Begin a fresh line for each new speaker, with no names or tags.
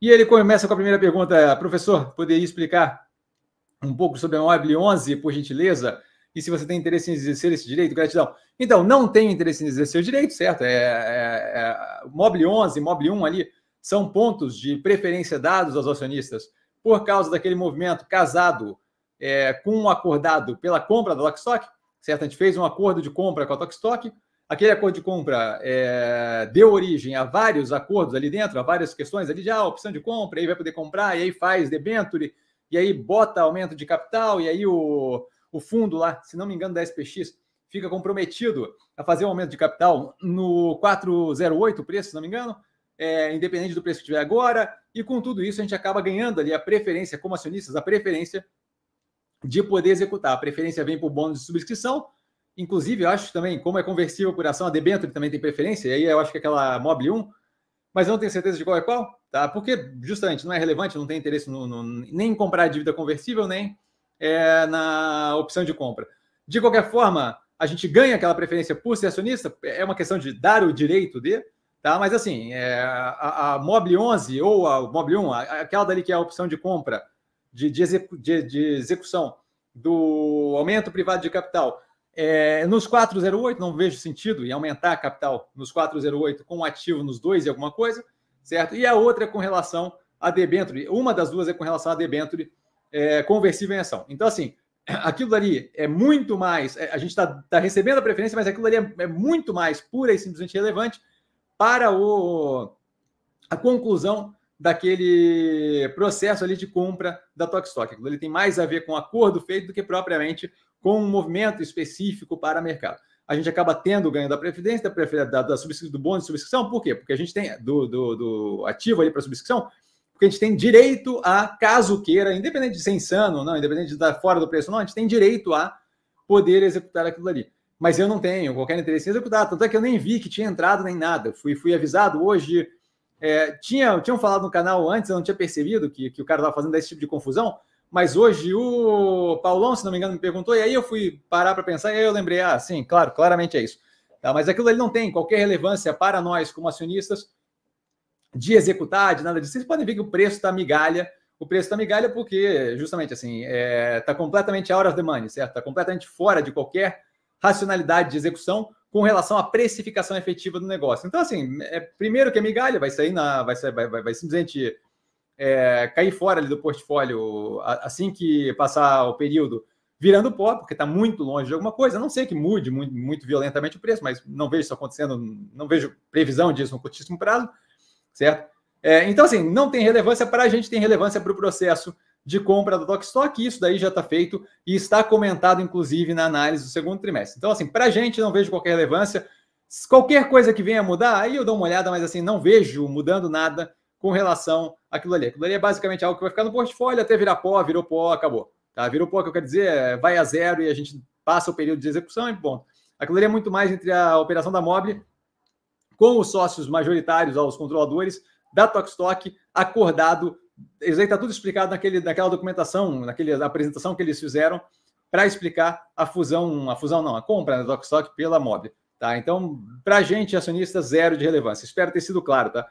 E ele começa com a primeira pergunta. Professor, poderia explicar um pouco sobre a Mobile 11, por gentileza? E se você tem interesse em exercer esse direito, gratidão. Então, não tenho interesse em exercer o direito, certo? É, é, é, Mobile 11, Mobile 1 ali são pontos de preferência dados aos acionistas por causa daquele movimento casado é, com um acordado pela compra da Lockstock, certo? A gente fez um acordo de compra com a Lockstock, aquele acordo de compra é, deu origem a vários acordos ali dentro, a várias questões ali de ah, opção de compra, aí vai poder comprar, e aí faz debenture, e aí bota aumento de capital, e aí o, o fundo lá, se não me engano, da SPX, fica comprometido a fazer um aumento de capital no 408 o preço, se não me engano, é, independente do preço que tiver agora, e com tudo isso a gente acaba ganhando ali a preferência, como acionistas, a preferência de poder executar. A preferência vem por bônus de subscrição, Inclusive, eu acho também, como é conversível por ação, a debênture também tem preferência, e aí eu acho que é aquela Mobile 1, mas eu não tenho certeza de qual é qual, tá? Porque, justamente, não é relevante, não tem interesse no, no, nem em comprar dívida conversível, nem é, na opção de compra. De qualquer forma, a gente ganha aquela preferência por ser acionista, é uma questão de dar o direito de, tá? Mas, assim, é, a, a Mobile 11 ou a Mobile 1, aquela dali que é a opção de compra, de, de, execu de, de execução do aumento privado de capital, é, nos 408, não vejo sentido em aumentar a capital nos 408 com um ativo nos dois e alguma coisa, certo? E a outra é com relação a debênture. Uma das duas é com relação a debênture é, conversível em ação. Então, assim, aquilo ali é muito mais. É, a gente está tá recebendo a preferência, mas aquilo ali é, é, muito mais pura e simplesmente relevante para o, a conclusão daquele processo ali de compra da Tokstok. Ele tem mais a ver com o acordo feito do que propriamente com um movimento específico para mercado. A gente acaba tendo o ganho da previdência, da, previdência, da, subscrição, do bônus de subscrição, por quê? Porque a gente tem do, do, do ativo ali para subscrição, porque a gente tem direito a, caso queira, independente de ser insano ou não, independente de estar fora do preço não, a gente tem direito a poder executar aquilo ali. Mas eu não tenho qualquer interesse em executar, tanto é que eu nem vi que tinha entrado nem nada. Fui, fui avisado hoje. É, tinha, tinham falado no canal antes, eu não tinha percebido que, que o cara estava fazendo esse tipo de confusão. Mas hoje o Paulão, se não me engano, me perguntou, e aí eu fui parar para pensar, e aí eu lembrei, ah, sim, claro, claramente é isso. Tá, mas aquilo ali não tem qualquer relevância para nós, como acionistas, de executar, de nada disso. Vocês podem ver que o preço está migalha, o preço está migalha porque, justamente assim, está é, tá completamente out of the money, certo? Está completamente fora de qualquer racionalidade de execução com relação à precificação efetiva do negócio. Então, assim, é, primeiro que é migalha, vai sair na. Vai, sair, vai, vai, vai simplesmente é, cair fora do portfólio assim que passar o período, virando pó, porque está muito longe de alguma coisa. não sei que mude muito, muito, violentamente o preço, mas não vejo isso acontecendo, não vejo previsão disso no curtíssimo prazo, certo? É, então, assim, não tem relevância para a gente, tem relevância para o processo de compra da que Isso daí já está feito e está comentado, inclusive, na análise do segundo trimestre. Então, assim, para a gente não vejo qualquer relevância. Qualquer coisa que venha mudar, aí eu dou uma olhada, mas assim, não vejo mudando nada com relação àquilo ali. Aquilo ali é basicamente algo que vai ficar no portfólio até virar pó, virou pó, acabou. Tá? Virou pó, que eu quero dizer, é, vai a zero e a gente passa o período de execução e ponto. Aquilo ali é muito mais entre a operação da Mobile com os sócios majoritários, aos controladores da Tokstok, acordado. Isso aí está tudo explicado naquele, naquela documentação, naquela apresentação que eles fizeram para explicar a fusão, a fusão não, a compra da Tokstok pela Mobile. Tá? Então, para a gente, acionista, zero de relevância. Espero ter sido claro, tá?